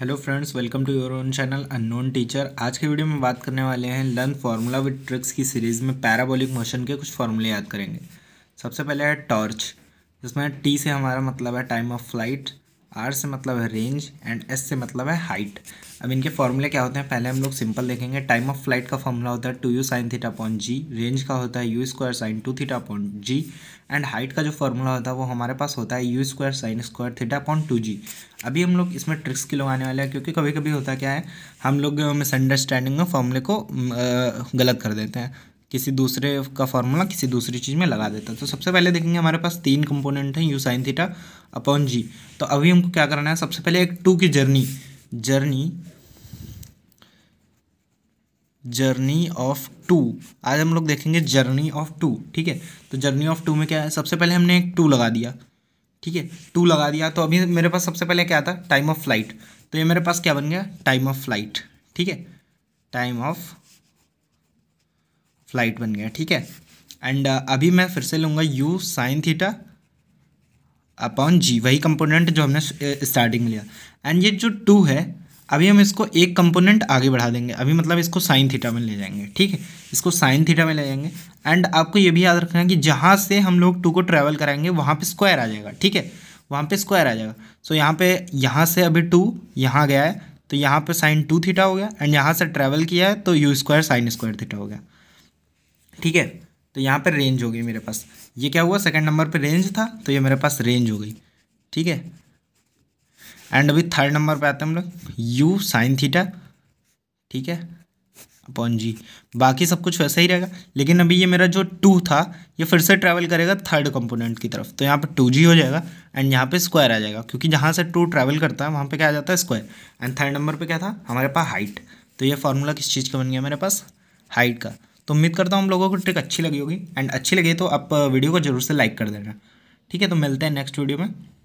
hello friends welcome to your own channel unknown teacher आज के video में बात करने वाले हैं लर्न फार्मूला विद ट्रिक्स की सीरीज़ में पैराबोलिक मोशन के कुछ फार्मूले याद करेंगे सबसे पहले है टॉर्च जिसमें टी से हमारा मतलब है टाइम ऑफ फ्लाइट आर से मतलब है रेंज एंड एस से मतलब है हाइट अब इनके फॉर्मूले क्या होते हैं पहले हम लोग सिंपल देखेंगे टाइम ऑफ फ्लाइट का फॉर्मूला होता है two u sine theta point g range का होता है u square sine two theta point g and height का जो फॉर्मूला होता है वो हमारे पास होता है u square sine square theta point two g अभी हम लोग इसमें ट्रिक्स की लगाने वाले हैं क्योंकि कभी कभी होता क्या है हम लोग मिसअंडरस्टैंडिंग में फॉर्मूले को गलत कर देते हैं किसी दूसरे का फॉर्मूला किसी दूसरी चीज़ में लगा देता है तो सबसे पहले देखेंगे हमारे पास तीन कंपोनेंट हैं u sine theta upon g तो अभी हमको क्या करना है सबसे पहले एक टू की journey journey journey of two आज हम लोग देखेंगे जर्नी ऑफ टू ठीक है तो जर्नी ऑफ टू में क्या है सबसे पहले हमने एक टू लगा दिया ठीक है टू लगा दिया तो अभी मेरे पास सबसे पहले क्या था टाइम ऑफ फ्लाइट तो ये मेरे पास क्या बन गया टाइम ऑफ फ्लाइट ठीक है टाइम ऑफ फ्लाइट बन गया ठीक है एंड uh, अभी मैं फिर से लूँगा u sine theta upon g वही कंपोनेंट जो हमने स्टार्टिंग uh, में लिया एंड ये जो टू है अभी हम इसको एक कंपोनेंट आगे बढ़ा देंगे अभी मतलब इसको साइन थीटा में ले जाएंगे ठीक है इसको साइन थीटा में ले जाएंगे एंड आपको ये भी याद रखना है कि जहाँ से हम लोग टू को ट्रैवल कराएंगे वहाँ पे स्क्वायर आ जाएगा ठीक है वहाँ पे स्क्वायर आ जाएगा सो so, यहाँ पे यहाँ से अभी टू यहाँ गया है तो यहाँ पर साइन टू थीटा हो गया एंड यहाँ से ट्रैवल किया है तो u square sine square theta हो गया ठीक है तो यहाँ पर रेंज हो गई मेरे पास ये क्या हुआ सेकेंड नंबर पर रेंज था तो ये मेरे पास रेंज हो गई ठीक है एंड अभी थर्ड नंबर पे आते हैं हम लोग यू साइन थीटा ठीक है अपॉन जी बाकी सब कुछ वैसा ही रहेगा लेकिन अभी ये मेरा जो टू था ये फिर से ट्रैवल करेगा थर्ड कंपोनेंट की तरफ तो यहाँ पर टू जी हो जाएगा एंड यहाँ पे स्क्वायर आ जाएगा क्योंकि जहाँ से टू ट्रैवल करता है वहाँ पे क्या आ जाता है स्क्वायर एंड थर्ड नंबर पे क्या था हमारे पास हाइट तो ये फार्मूला किस चीज़ का बन गया मेरे पास हाइट का तो उम्मीद करता हूँ हम लोगों को ट्रिक अच्छी लगी होगी एंड अच्छी लगी तो आप वीडियो uh, को जरूर से लाइक कर देना ठीक है तो मिलते हैं नेक्स्ट वीडियो में